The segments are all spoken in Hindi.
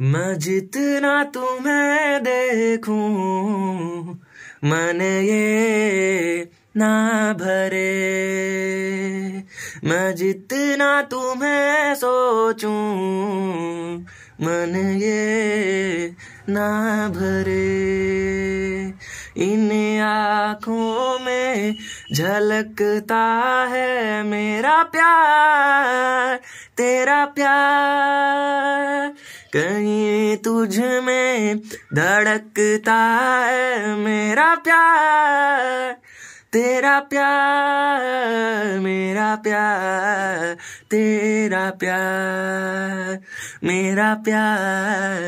मैं जितना तुम्हें देखूं मन ये ना भरे मैं जितना तुम्हें सोचूं मन ये ना भरे इन आँखों में झलकता है मेरा प्यार तेरा प्यार कहीं तुझ में धड़कता है मेरा प्यार तेरा प्यार मेरा प्यार तेरा प्यार मेरा प्यार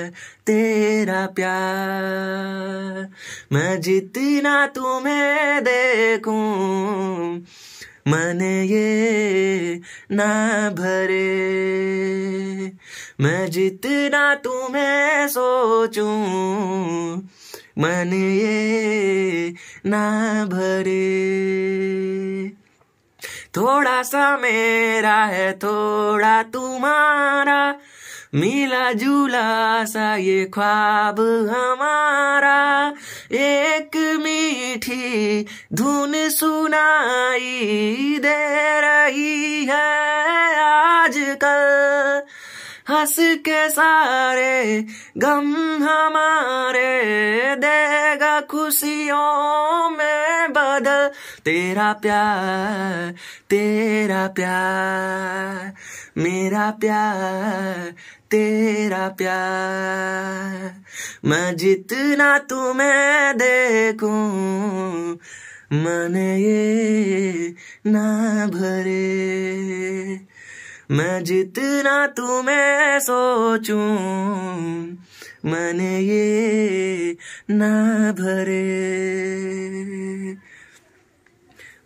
तेरा प्यार मैं जितना तुम्हें देखूं मन ये ना भरे मैं जितना तुम्हें सोचूं मन ये ना भरे थोड़ा सा मेरा है थोड़ा तुम्हारा मिला जुला सा ये ख्वाब हमारा एक मीठी धुन सुनाई दे रही है आजकल हंस के सारे गम हमारे देगा खुशियों में बदल तेरा प्यार तेरा प्यार मेरा प्यार तेरा प्यार मैं जितना तुम्हें देखूं मन ये ना भरे मैं जितना तुम्हें सोचूं मन ये ना भरे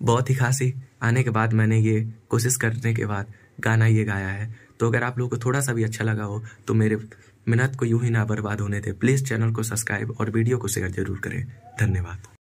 बहुत ही खासी आने के बाद मैंने ये कोशिश करने के बाद गाना ये गाया है तो अगर आप लोगों को थोड़ा सा भी अच्छा लगा हो तो मेरे मेहनत को यूं ही ना बर्बाद होने दें प्लीज़ चैनल को सब्सक्राइब और वीडियो को शेयर जरूर करें धन्यवाद